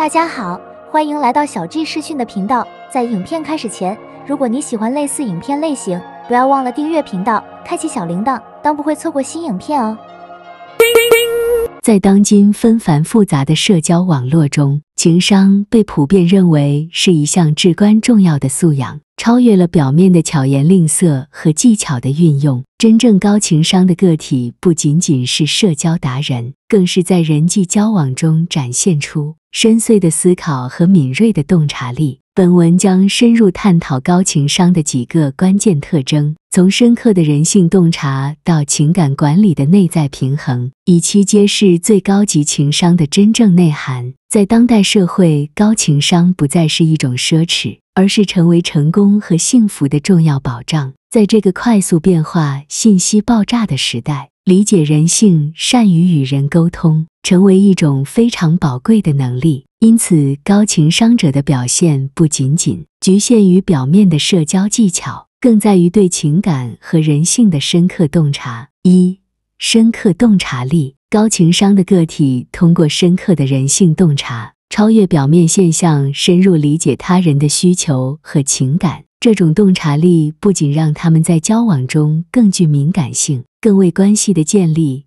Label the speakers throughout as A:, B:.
A: 大家好，欢迎来到小 G 视讯的频道。在影片开始前，如果你喜欢类似影片类型，不要忘了订阅频道，开启小铃铛，当不会错过新影片哦。在当今纷繁复杂的社交网络中，情商被普遍认为是一项至关重要的素养，超越了表面的巧言令色和技巧的运用。真正高情商的个体不仅仅是社交达人，更是在人际交往中展现出深邃的思考和敏锐的洞察力。本文将深入探讨高情商的几个关键特征。从深刻的人性洞察到情感管理的内在平衡，以期揭示最高级情商的真正内涵。在当代社会，高情商不再是一种奢侈，而是成为成功和幸福的重要保障。在这个快速变化、信息爆炸的时代。理解人性，善于与人沟通，成为一种非常宝贵的能力。因此，高情商者的表现不仅仅局限于表面的社交技巧，更在于对情感和人性的深刻洞察。一、深刻洞察力：高情商的个体通过深刻的人性洞察，超越表面现象，深入理解他人的需求和情感。这种洞察力不仅让他们在交往中更具敏感性，更为关系的建立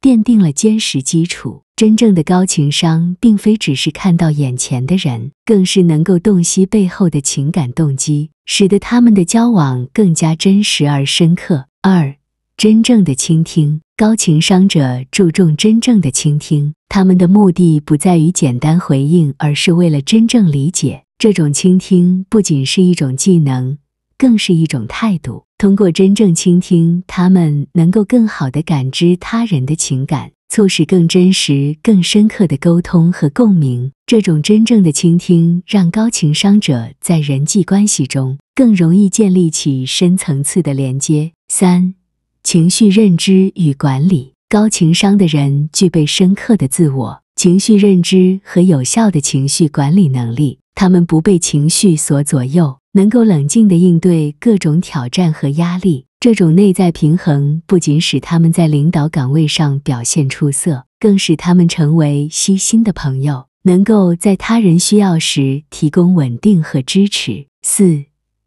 A: 奠定了坚实基础。真正的高情商并非只是看到眼前的人，更是能够洞悉背后的情感动机，使得他们的交往更加真实而深刻。二、真正的倾听，高情商者注重真正的倾听，他们的目的不在于简单回应，而是为了真正理解。这种倾听不仅是一种技能，更是一种态度。通过真正倾听，他们能够更好地感知他人的情感，促使更真实、更深刻的沟通和共鸣。这种真正的倾听，让高情商者在人际关系中更容易建立起深层次的连接。三、情绪认知与管理。高情商的人具备深刻的自我。情绪认知和有效的情绪管理能力，他们不被情绪所左右，能够冷静地应对各种挑战和压力。这种内在平衡不仅使他们在领导岗位上表现出色，更使他们成为悉心的朋友，能够在他人需要时提供稳定和支持。四，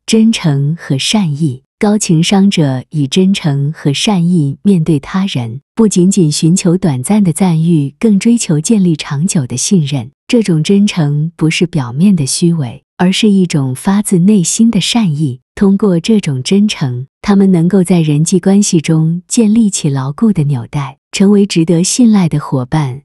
A: 真诚和善意。高情商者以真诚和善意面对他人，不仅仅寻求短暂的赞誉，更追求建立长久的信任。这种真诚不是表面的虚伪，而是一种发自内心的善意。通过这种真诚，他们能够在人际关系中建立起牢固的纽带，成为值得信赖的伙伴。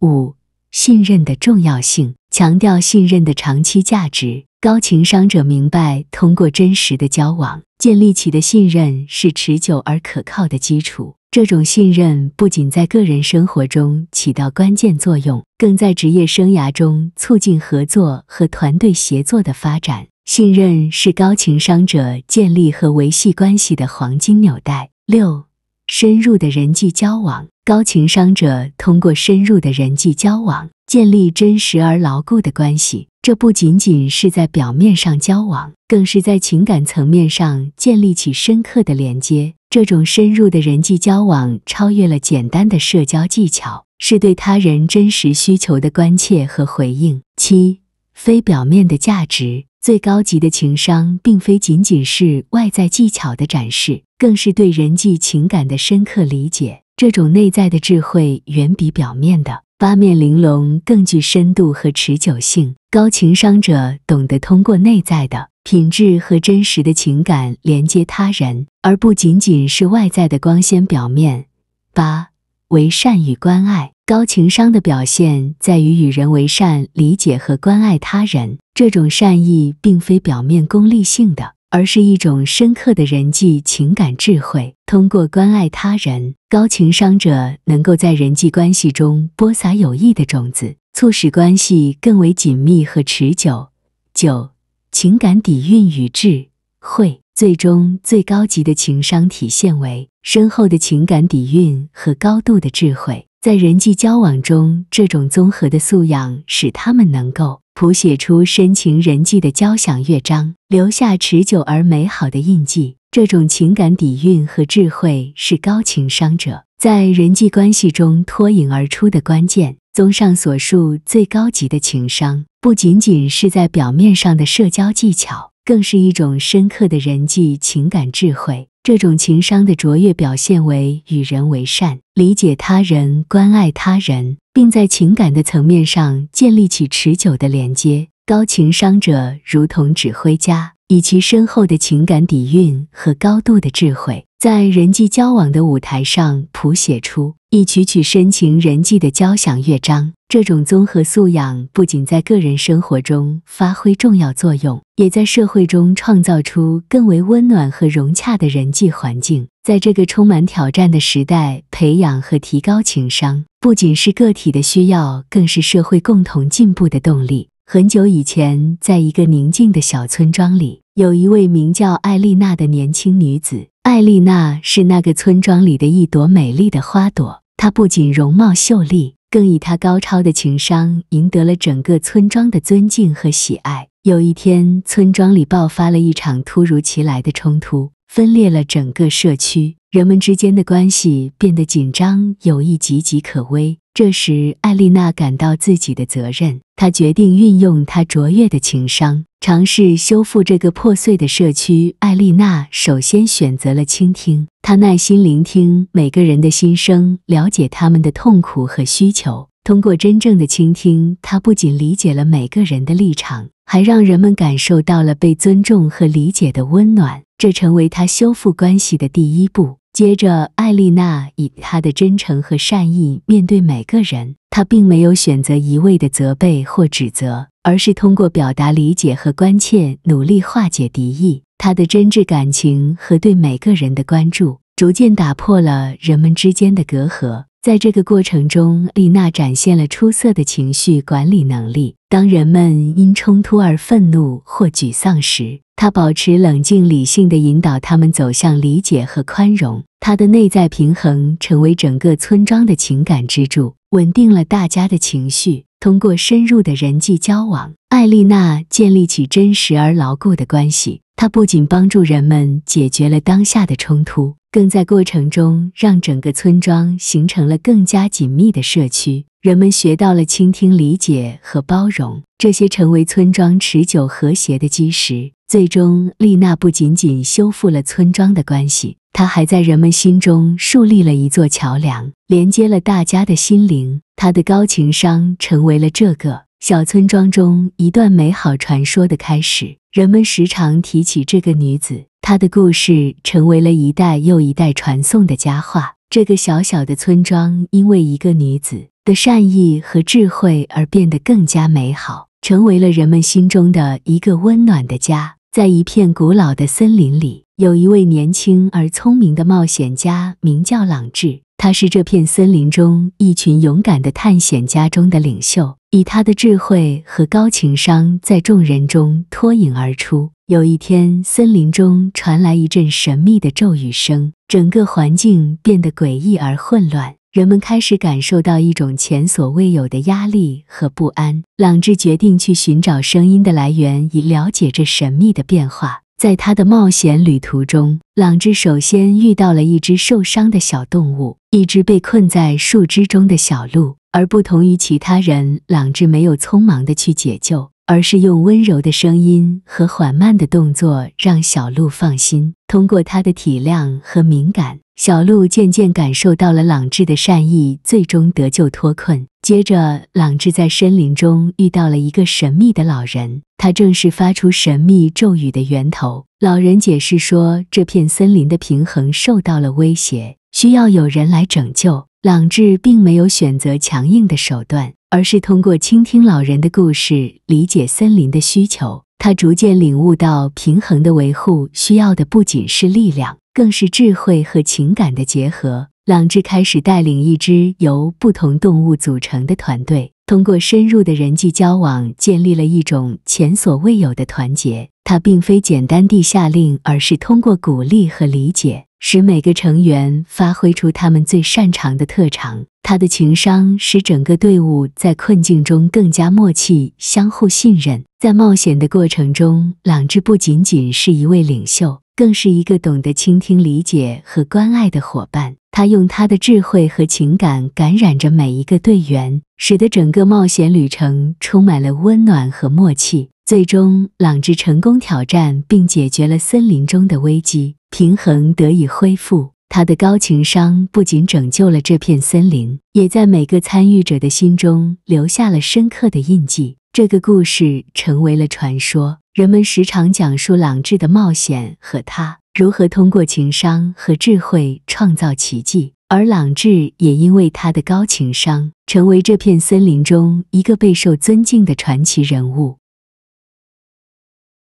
A: 五、信任的重要性，强调信任的长期价值。高情商者明白，通过真实的交往建立起的信任是持久而可靠的基础。这种信任不仅在个人生活中起到关键作用，更在职业生涯中促进合作和团队协作的发展。信任是高情商者建立和维系关系的黄金纽带。六，深入的人际交往。高情商者通过深入的人际交往建立真实而牢固的关系，这不仅仅是在表面上交往，更是在情感层面上建立起深刻的连接。这种深入的人际交往超越了简单的社交技巧，是对他人真实需求的关切和回应。七、非表面的价值，最高级的情商并非仅仅是外在技巧的展示，更是对人际情感的深刻理解。这种内在的智慧远比表面的八面玲珑更具深度和持久性。高情商者懂得通过内在的品质和真实的情感连接他人，而不仅仅是外在的光鲜表面。八、为善与关爱。高情商的表现在于与人为善，理解和关爱他人。这种善意并非表面功利性的。而是一种深刻的人际情感智慧。通过关爱他人，高情商者能够在人际关系中播撒有益的种子，促使关系更为紧密和持久。九、情感底蕴与智慧，最终最高级的情商体现为深厚的情感底蕴和高度的智慧。在人际交往中，这种综合的素养使他们能够。谱写出深情人际的交响乐章，留下持久而美好的印记。这种情感底蕴和智慧是高情商者在人际关系中脱颖而出的关键。综上所述，最高级的情商不仅仅是在表面上的社交技巧，更是一种深刻的人际情感智慧。这种情商的卓越表现为与人为善、理解他人、关爱他人，并在情感的层面上建立起持久的连接。高情商者如同指挥家，以其深厚的情感底蕴和高度的智慧。在人际交往的舞台上，谱写出一曲曲深情人际的交响乐章。这种综合素养不仅在个人生活中发挥重要作用，也在社会中创造出更为温暖和融洽的人际环境。在这个充满挑战的时代，培养和提高情商，不仅是个体的需要，更是社会共同进步的动力。很久以前，在一个宁静的小村庄里。有一位名叫艾丽娜的年轻女子。艾丽娜是那个村庄里的一朵美丽的花朵。她不仅容貌秀丽，更以她高超的情商赢得了整个村庄的尊敬和喜爱。有一天，村庄里爆发了一场突如其来的冲突，分裂了整个社区，人们之间的关系变得紧张，友谊岌岌可危。这时，艾丽娜感到自己的责任。他决定运用他卓越的情商，尝试修复这个破碎的社区。艾丽娜首先选择了倾听，她耐心聆听每个人的心声，了解他们的痛苦和需求。通过真正的倾听，她不仅理解了每个人的立场，还让人们感受到了被尊重和理解的温暖。这成为他修复关系的第一步。接着，艾丽娜以她的真诚和善意面对每个人。她并没有选择一味的责备或指责，而是通过表达理解和关切，努力化解敌意。她的真挚感情和对每个人的关注，逐渐打破了人们之间的隔阂。在这个过程中，丽娜展现了出色的情绪管理能力。当人们因冲突而愤怒或沮丧时，他保持冷静理性的引导他们走向理解和宽容，他的内在平衡成为整个村庄的情感支柱，稳定了大家的情绪。通过深入的人际交往，艾丽娜建立起真实而牢固的关系。他不仅帮助人们解决了当下的冲突，更在过程中让整个村庄形成了更加紧密的社区。人们学到了倾听、理解和包容，这些成为村庄持久和谐的基石。最终，丽娜不仅仅修复了村庄的关系，她还在人们心中树立了一座桥梁，连接了大家的心灵。她的高情商成为了这个小村庄中一段美好传说的开始。人们时常提起这个女子，她的故事成为了一代又一代传颂的佳话。这个小小的村庄因为一个女子的善意和智慧而变得更加美好。成为了人们心中的一个温暖的家。在一片古老的森林里，有一位年轻而聪明的冒险家，名叫朗智。他是这片森林中一群勇敢的探险家中的领袖，以他的智慧和高情商，在众人中脱颖而出。有一天，森林中传来一阵神秘的咒语声，整个环境变得诡异而混乱。人们开始感受到一种前所未有的压力和不安。朗志决定去寻找声音的来源，以了解这神秘的变化。在他的冒险旅途中，朗志首先遇到了一只受伤的小动物，一只被困在树枝中的小鹿。而不同于其他人，朗志没有匆忙地去解救。而是用温柔的声音和缓慢的动作让小鹿放心。通过他的体谅和敏感，小鹿渐渐感受到了朗志的善意，最终得救脱困。接着，朗志在森林中遇到了一个神秘的老人，他正是发出神秘咒语的源头。老人解释说，这片森林的平衡受到了威胁，需要有人来拯救。朗志并没有选择强硬的手段。而是通过倾听老人的故事，理解森林的需求，他逐渐领悟到平衡的维护需要的不仅是力量，更是智慧和情感的结合。朗之开始带领一支由不同动物组成的团队，通过深入的人际交往，建立了一种前所未有的团结。他并非简单地下令，而是通过鼓励和理解，使每个成员发挥出他们最擅长的特长。他的情商使整个队伍在困境中更加默契，相互信任。在冒险的过程中，朗智不仅仅是一位领袖，更是一个懂得倾听、理解和关爱的伙伴。他用他的智慧和情感感染着每一个队员，使得整个冒险旅程充满了温暖和默契。最终，朗志成功挑战并解决了森林中的危机，平衡得以恢复。他的高情商不仅拯救了这片森林，也在每个参与者的心中留下了深刻的印记。这个故事成为了传说，人们时常讲述朗志的冒险和他如何通过情商和智慧创造奇迹。而朗志也因为他的高情商，成为这片森林中一个备受尊敬的传奇人物。